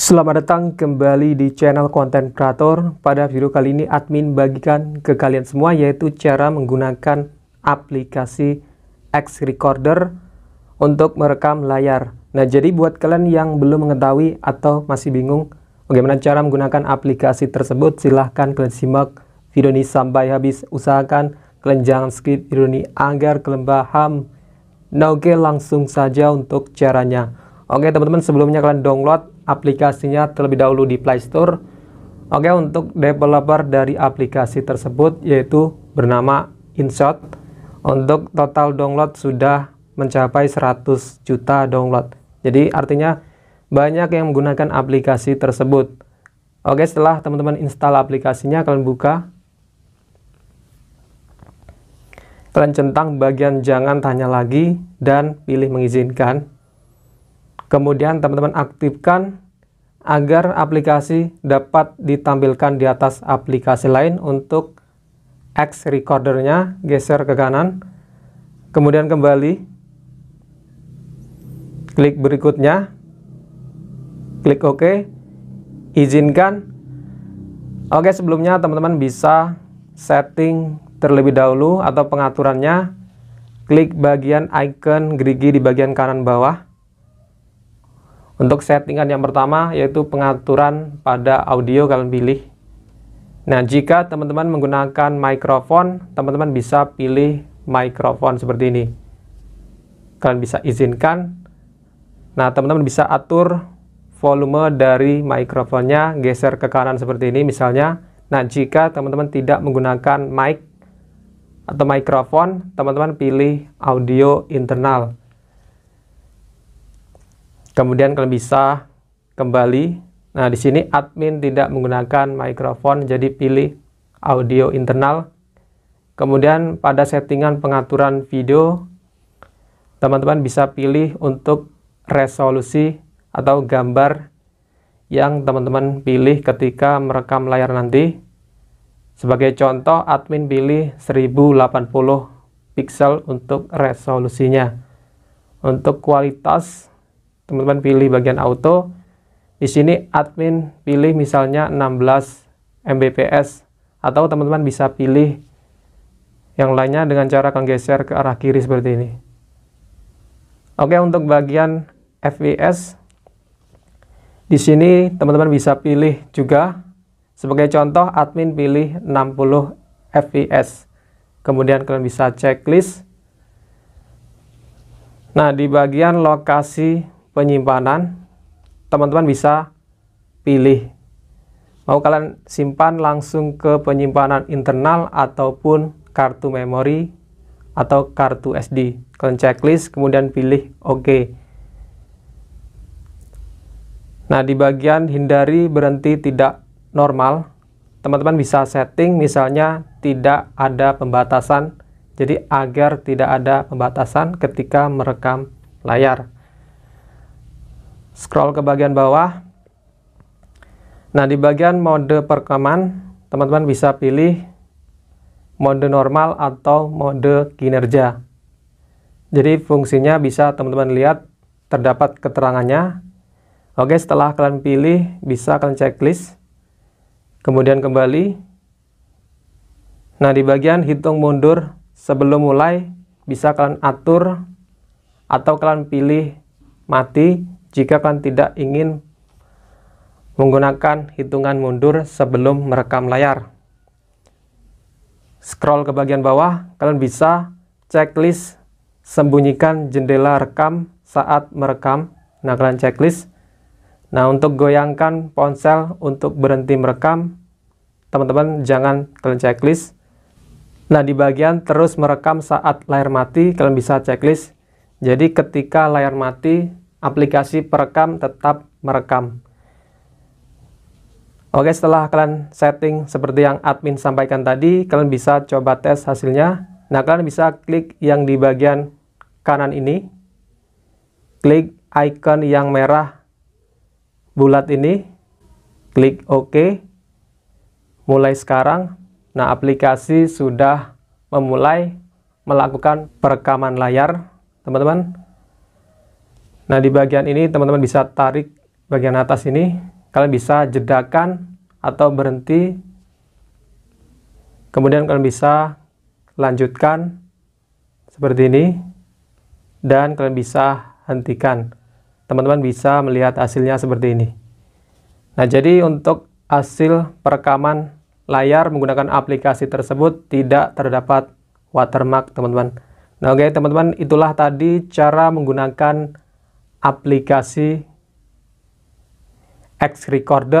Selamat datang kembali di channel konten kreator. Pada video kali ini admin bagikan ke kalian semua yaitu cara menggunakan aplikasi X Recorder untuk merekam layar. Nah, jadi buat kalian yang belum mengetahui atau masih bingung bagaimana cara menggunakan aplikasi tersebut, silahkan kalian simak video ini sampai habis. Usahakan kalian jangan skip video ini agar kalian paham. Nah, oke langsung saja untuk caranya. Oke, teman-teman, sebelumnya kalian download aplikasinya terlebih dahulu di Play Store. Oke, untuk developer dari aplikasi tersebut yaitu bernama InShot. Untuk total download sudah mencapai 100 juta download. Jadi artinya banyak yang menggunakan aplikasi tersebut. Oke, setelah teman-teman install aplikasinya kalian buka kalian centang bagian jangan tanya lagi dan pilih mengizinkan Kemudian teman-teman aktifkan agar aplikasi dapat ditampilkan di atas aplikasi lain untuk X recordernya geser ke kanan. Kemudian kembali klik berikutnya. Klik OK. Izinkan. Oke, sebelumnya teman-teman bisa setting terlebih dahulu atau pengaturannya klik bagian icon gerigi di bagian kanan bawah untuk settingan yang pertama yaitu pengaturan pada audio kalian pilih. Nah, jika teman-teman menggunakan mikrofon, teman-teman bisa pilih mikrofon seperti ini. Kalian bisa izinkan. Nah, teman-teman bisa atur volume dari mikrofonnya, geser ke kanan seperti ini misalnya. Nah, jika teman-teman tidak menggunakan mic atau mikrofon, teman-teman pilih audio internal. Kemudian kalian bisa kembali. Nah, di sini admin tidak menggunakan mikrofon, jadi pilih audio internal. Kemudian pada settingan pengaturan video, teman-teman bisa pilih untuk resolusi atau gambar yang teman-teman pilih ketika merekam layar nanti. Sebagai contoh, admin pilih 1080 pixel untuk resolusinya. Untuk kualitas teman-teman pilih bagian auto di sini admin pilih misalnya 16 Mbps atau teman-teman bisa pilih yang lainnya dengan cara menggeser ke arah kiri seperti ini. Oke, untuk bagian FVS di sini teman-teman bisa pilih juga sebagai contoh admin pilih 60 FPS. Kemudian kalian bisa checklist. Nah, di bagian lokasi penyimpanan teman-teman bisa pilih mau kalian simpan langsung ke penyimpanan internal ataupun kartu memori atau kartu SD kalian checklist kemudian pilih OK nah di bagian hindari berhenti tidak normal teman-teman bisa setting misalnya tidak ada pembatasan jadi agar tidak ada pembatasan ketika merekam layar scroll ke bagian bawah. Nah, di bagian mode perekaman, teman-teman bisa pilih mode normal atau mode kinerja. Jadi fungsinya bisa teman-teman lihat terdapat keterangannya. Oke, setelah kalian pilih bisa kalian checklist. Kemudian kembali. Nah, di bagian hitung mundur sebelum mulai bisa kalian atur atau kalian pilih mati jika kalian tidak ingin menggunakan hitungan mundur sebelum merekam layar. Scroll ke bagian bawah, kalian bisa checklist sembunyikan jendela rekam saat merekam. Nah, kalian checklist. Nah, untuk goyangkan ponsel untuk berhenti merekam, teman-teman jangan kalian checklist. Nah, di bagian terus merekam saat layar mati, kalian bisa checklist. Jadi, ketika layar mati, aplikasi perekam tetap merekam. Oke, setelah kalian setting seperti yang admin sampaikan tadi, kalian bisa coba tes hasilnya. Nah, kalian bisa klik yang di bagian kanan ini. Klik icon yang merah bulat ini. Klik OK. Mulai sekarang. Nah, aplikasi sudah memulai melakukan perekaman layar, teman-teman. Nah, di bagian ini teman-teman bisa tarik bagian atas ini. Kalian bisa jedakan atau berhenti. Kemudian kalian bisa lanjutkan seperti ini. Dan kalian bisa hentikan. Teman-teman bisa melihat hasilnya seperti ini. Nah, jadi untuk hasil perekaman layar menggunakan aplikasi tersebut tidak terdapat watermark, teman-teman. Nah, oke, okay, teman-teman, itulah tadi cara menggunakan aplikasi X Recorder